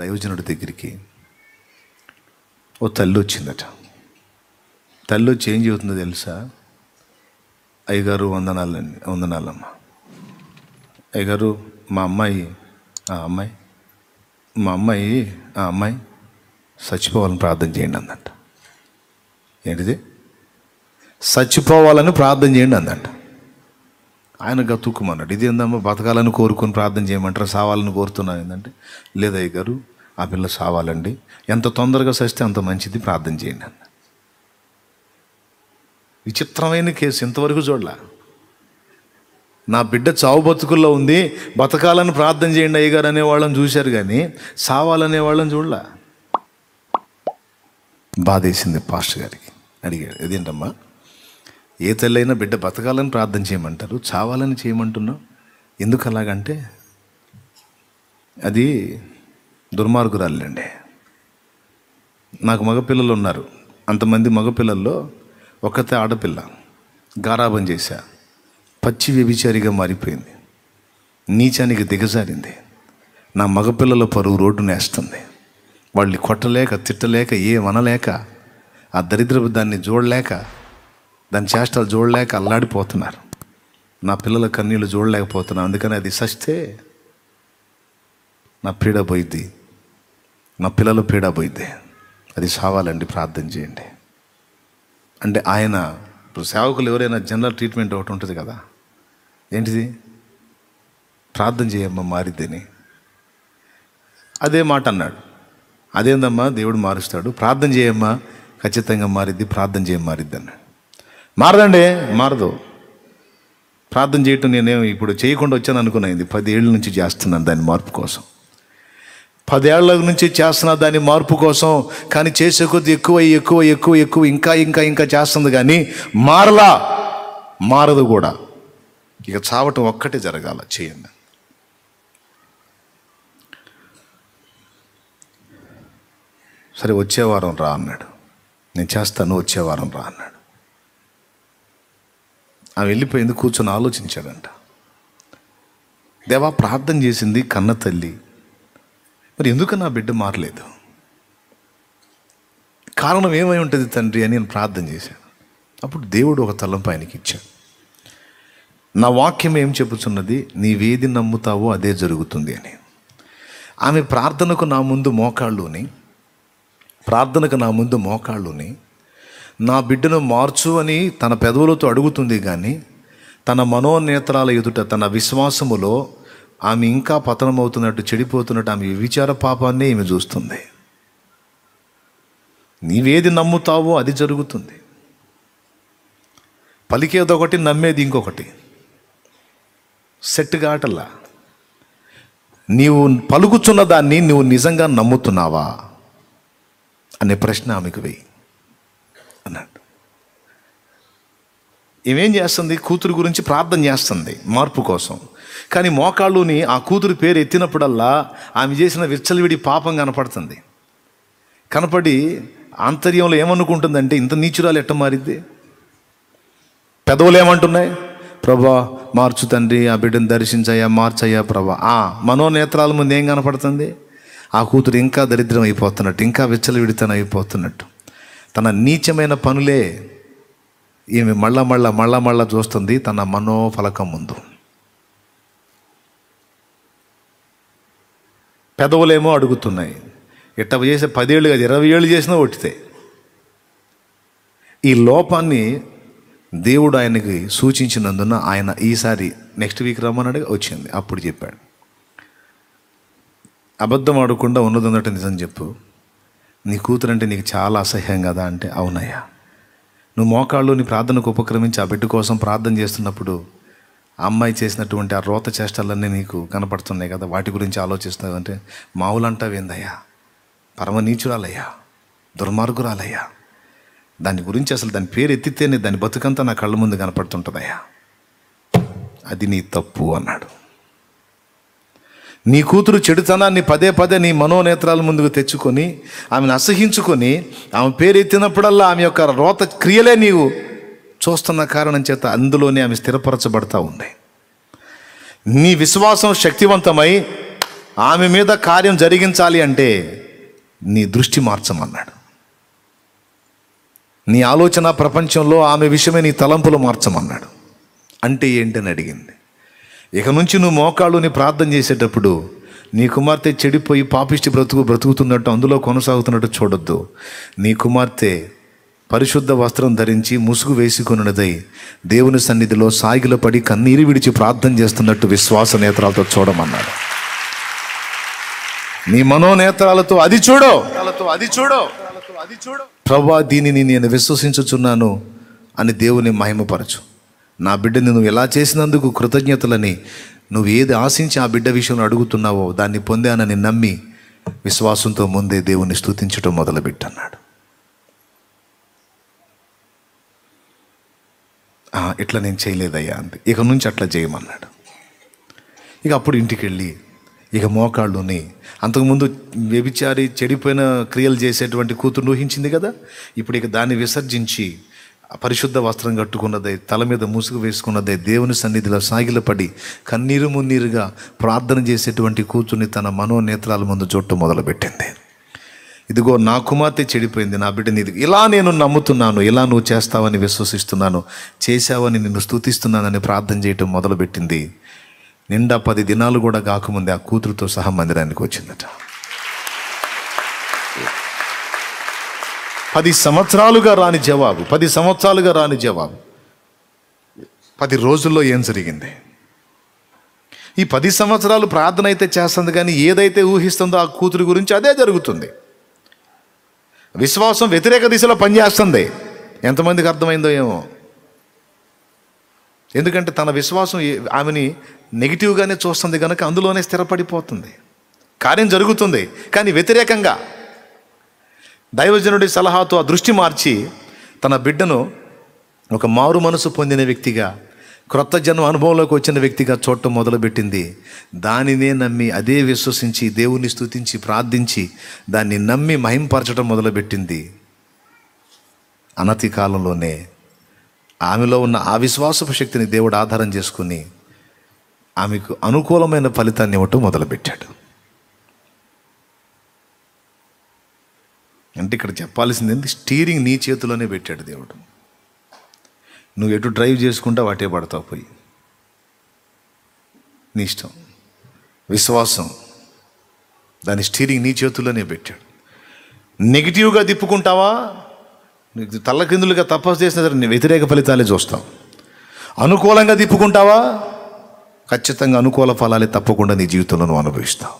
దయోజనుడి దగ్గరికి ఓ తల్లి వచ్చిందట తల్లి వచ్చి ఏం చెబుతుందో తెలుసా అయ్యగారు వందనాలండి వందనాలమ్మ అయ్యగారు మా అమ్మాయి ఆ అమ్మాయి మా అమ్మాయి ఆ అమ్మాయి చచ్చిపోవాలని ప్రార్థన చేయండి అందంట ఏంటిది చచ్చిపోవాలని ప్రార్థన చేయండి అందంట ఆయన గతుక్కుమన్నాడు ఇది ఏందమ్మా బతకాలని కోరుకొని ప్రార్థన చేయమంటారు సావాలని కోరుతున్నాను ఏంటంటే లేదయ్య గారు ఆ పిల్ల సావాలండి ఎంత తొందరగా సస్తే అంత మంచిది ప్రార్థన చేయండి అన్న విచిత్రమైన కేసు ఇంతవరకు చూడలా నా బిడ్డ చావు బతుకుల్లో ఉంది బతకాలని ప్రార్థన చేయండి అయ్యగారు అనే వాళ్ళని చూశారు కానీ సావాలనే వాళ్ళని చూడలా బాధేసింది పాస్టర్ గారికి అడిగాడు అదేంటమ్మా ఏ తల్లైనా బిడ్డ బతకాలని ప్రార్థన చేయమంటారు చావాలని చేయమంటున్నాం ఎందుకు అలాగంటే అది దుర్మార్గురాలండి నాకు మగపిల్లలు ఉన్నారు అంతమంది మగపిల్లల్లో ఒకతే ఆడపిల్ల గారాబం చేశా పచ్చి వ్యభిచారిగా మారిపోయింది నీచానికి దిగజారింది నా మగపిల్లల పరువు రోడ్డు నేస్తుంది వాళ్ళని కొట్టలేక తిట్టలేక ఏ వనలేక ఆ దరిద్రపు దాన్ని చూడలేక దాని చేష్టలు చూడలేక అల్లాడిపోతున్నారు నా పిల్లల కన్నీళ్ళు చూడలేకపోతున్నాను అందుకని అది సస్తే నా పీడ పోయిద్ది నా పిల్లల పీడ పోయిద్ది అది సావాలండి ప్రార్థన చేయండి అంటే ఆయన ఇప్పుడు సేవకులు ఎవరైనా జనరల్ ట్రీట్మెంట్ ఒకటి ఉంటుంది కదా ఏంటిది ప్రార్థన చేయమ్మా మారిద్దని అదే మాట అన్నాడు అదేందమ్మా దేవుడు మారుస్తాడు ప్రార్థన చేయమ్మా ఖచ్చితంగా మారిద్ది ప్రార్థన చేయం మారిద్ది అన్నాడు మారదండి మారదు ప్రార్థన చేయటం నేనేమి ఇప్పుడు చేయకుండా వచ్చాను అనుకునేది పదేళ్ళ నుంచి చేస్తున్నాను దాని మార్పు కోసం పదేళ్ల నుంచి చేస్తున్న దాని మార్పు కోసం కానీ చేసే కొద్ది ఎక్కువ ఎక్కువ ఎక్కువ ఎక్కువ ఇంకా ఇంకా ఇంకా చేస్తుంది కానీ మారలా మారదు కూడా ఇక చావటం ఒక్కటే జరగాల చేయండి సరే వచ్చేవారం రా అన్నాడు నేను చేస్తాను వచ్చేవారం రా అన్నాడు ఆమె వెళ్ళిపోయింది కూర్చొని ఆలోచించాడంట దేవా ప్రార్థన చేసింది కన్న తల్లి మరి ఎందుకు నా బిడ్డ మారలేదు కారణం ఏమై ఉంటుంది తండ్రి అని నేను ప్రార్థన చేశాను అప్పుడు దేవుడు ఒక తలంపు ఆయనకి ఇచ్చాడు నా వాక్యం ఏం చెబుతున్నది నీవేది నమ్ముతావో అదే జరుగుతుంది అని ఆమె ప్రార్థనకు నా ముందు మోకాళ్ళుని ప్రార్థనకు నా ముందు మోకాళ్ళుని నా బిడ్డను మార్చు అని తన పెదవులతో అడుగుతుంది కానీ తన మనోనేత్రాల ఎదుట తన విశ్వాసములో ఆమె ఇంకా పతనమవుతున్నట్టు చెడిపోతున్నట్టు ఆమె విచార పాపాన్ని ఈమె చూస్తుంది నీవేది నమ్ముతావో అది జరుగుతుంది పలికేది ఒకటి నమ్మేది ఇంకొకటి సెట్ కాటల్లా నీవు పలుకుతున్న దాన్ని నువ్వు నిజంగా నమ్ముతున్నావా అనే ప్రశ్న ఆమెకు వెయ్యి అన్నాడు ఏమేం చేస్తుంది కూతురు గురించి ప్రార్థన చేస్తుంది మార్పు కోసం కానీ మోకాళ్ళుని ఆ కూతురు పేరు ఎత్తినప్పుడల్లా ఆమె చేసిన విచ్చలవిడి పాపం కనపడుతుంది కనపడి ఆంతర్యంలో ఏమనుకుంటుందంటే ఇంత నీచురాలు ఎట్ట మారిద్ది పెదవులు ఏమంటున్నాయి ప్రభా మార్చు తండ్రి ఆ బిడ్డను దర్శించయ్యా మార్చయ్యా ప్రభా ఆ మనోనేత్రాల ముందు ఏం కనపడుతుంది ఆ కూతురు ఇంకా దరిద్రం అయిపోతున్నట్టు ఇంకా విచ్చలవిడితనం అయిపోతున్నట్టు తన నీచమైన పనులే ఈమె మళ్ళా మళ్ళా మళ్ళా మళ్ళా చూస్తుంది తన మనోఫలకం ముందు పెదవులేమో అడుగుతున్నాయి ఎట్ట చేసే పదేళ్ళు కాదు ఇరవై ఏళ్ళు చేసినా ఒట్టితే ఈ లోపాన్ని దేవుడు ఆయనకి సూచించినందున ఆయన ఈసారి నెక్స్ట్ వీక్ రమ్మన్నాడు వచ్చింది అప్పుడు చెప్పాడు అబద్ధం ఆడకుండా ఉన్నదన్నట్టు నిజం చెప్పు నీ కూతురు అంటే నీకు చాలా అసహ్యం కదా అంటే అవునయ్యా నువ్వు మోకాళ్ళు నీ ప్రార్థనకు ఉపక్రమించి ఆ బిడ్డ కోసం ప్రార్థన చేస్తున్నప్పుడు ఆ అమ్మాయి చేసినటువంటి ఆ రోత చేష్టలన్నీ నీకు కనపడుతున్నాయి కదా వాటి గురించి ఆలోచిస్తున్నావు అంటే మావులంటావేందయ్యా పరమ నీచురాలయ్యా దుర్మార్గురాలయ్యా దాని గురించి అసలు దాని పేరు ఎత్తితేనే దాని బతుకంతా నా కళ్ళ ముందు కనపడుతుంటుందయ్యా అది నీ తప్పు అన్నాడు నీ కూతురు చెడుతనాన్ని పదే పదే నీ మనోనేత్రాల ముందుకు తెచ్చుకొని ఆమెను అసహించుకొని ఆమె పేరు ఎత్తినప్పుడల్లా ఆమె యొక్క రోత క్రియలే నీవు చూస్తున్న కారణం చేత అందులోనే ఆమె స్థిరపరచబడతా ఉంది నీ విశ్వాసం శక్తివంతమై ఆమె మీద కార్యం జరిగించాలి అంటే నీ దృష్టి మార్చమన్నాడు నీ ఆలోచన ప్రపంచంలో ఆమె విషయమే నీ తలంపులు మార్చమన్నాడు అంటే ఏంటని అడిగింది ఇక నుంచి నువ్వు మోకాళ్ళుని ప్రార్థన చేసేటప్పుడు నీ కుమార్తె చెడిపోయి పాపిష్టి బ్రతుకు బ్రతుకుతున్నట్టు అందులో కొనసాగుతున్నట్టు చూడొద్దు నీ కుమార్తె పరిశుద్ధ వస్త్రం ధరించి ముసుగు వేసుకున్నదై దేవుని సన్నిధిలో సాగిల పడి కన్నీరు విడిచి ప్రార్థన చేస్తున్నట్టు విశ్వాస నేత్రాలతో చూడమన్నాడు నీ మనోనేత్రాలతో అది చూడో అది చూడో అది చూడో ప్రభా దీనిని నేను విశ్వసించుచున్నాను అని దేవుని మహిమపరచు నా బిడ్డని నువ్వు ఎలా చేసినందుకు కృతజ్ఞతలని నువ్వు ఏది ఆశించి ఆ బిడ్డ విషయంలో అడుగుతున్నావో దాన్ని పొందానని నమ్మి విశ్వాసంతో ముందే దేవుణ్ణి స్తుతించటం మొదలుపెట్టన్నాడు ఇట్లా నేను చేయలేదయ్యా అంది ఇక నుంచి అట్లా చేయమన్నాడు ఇక అప్పుడు ఇంటికి వెళ్ళి ఇక మోకాళ్ళుని అంతకుముందు వ్యభిచారి చెడిపోయిన క్రియలు చేసేటువంటి కూతురు ఊహించింది కదా ఇప్పుడు ఇక దాన్ని విసర్జించి పరిశుద్ధ వస్త్రం కట్టుకున్నదే తల మీద ముసుగు వేసుకున్నదే దేవుని సన్నిధిలో సాగిలపడి కన్నీరు మున్నీరుగా ప్రార్థన చేసేటువంటి కూతుర్ని తన మనోనేత్రాల ముందు చుట్టూ మొదలుపెట్టింది ఇదిగో నా కుమార్తె చెడిపోయింది నా బిడ్డ నీది ఇలా నేను నమ్ముతున్నాను ఇలా నువ్వు చేస్తావని విశ్వసిస్తున్నాను చేశావని నిన్ను స్థుతిస్తున్నానని ప్రార్థన చేయటం మొదలుపెట్టింది నిండా పది దినాలు కూడా కాకముందే ఆ కూతురుతో సహా మందిరానికి వచ్చిందట పది సంవత్సరాలుగా రాని జవాబు పది సంవత్సరాలుగా రాని జవాబు పది రోజుల్లో ఏం జరిగింది ఈ పది సంవత్సరాలు ప్రార్థన అయితే చేస్తుంది కానీ ఏదైతే ఊహిస్తుందో ఆ కూతురు గురించి అదే జరుగుతుంది విశ్వాసం వ్యతిరేక దిశలో పనిచేస్తుంది ఎంతమందికి అర్థమైందో ఏమో ఎందుకంటే తన విశ్వాసం ఆమెని నెగిటివ్గానే చూస్తుంది కనుక అందులోనే స్థిరపడిపోతుంది కార్యం జరుగుతుంది కానీ వ్యతిరేకంగా దైవజనుడి సలహాతో ఆ దృష్టి మార్చి తన బిడ్డను ఒక మారు మనసు పొందిన వ్యక్తిగా క్రొత్త జన్మ అనుభవంలోకి వచ్చిన వ్యక్తిగా చూడటం మొదలుపెట్టింది దానినే నమ్మి అదే విశ్వసించి దేవుని స్థుతించి ప్రార్థించి దాన్ని నమ్మి మహింపరచడం మొదలుపెట్టింది అనతి కాలంలోనే ఆమెలో ఉన్న ఆ విశ్వాసపు శక్తిని దేవుడు ఆధారం చేసుకుని ఆమెకు అనుకూలమైన ఫలితాన్ని ఇవ్వటం మొదలుపెట్టాడు అంటే ఇక్కడ చెప్పాల్సింది ఏంటి స్టీరింగ్ నీ చేతిలోనే పెట్టాడు దేవుడు నువ్వు ఎటు డ్రైవ్ చేసుకుంటా వాటే పడతావు పోయి నీ ఇష్టం విశ్వాసం దాని స్టీరింగ్ నీ చేతుల్లోనే పెట్టాడు నెగిటివ్గా తిప్పుకుంటావా నీకు తల్లకిందులుగా తపస్సు చేసిన సరే నీ వ్యతిరేక ఫలితాలే చూస్తావు అనుకూలంగా తిప్పుకుంటావా ఖచ్చితంగా అనుకూల ఫలాలే తప్పకుండా నీ జీవితంలో నువ్వు అనుభవిస్తావు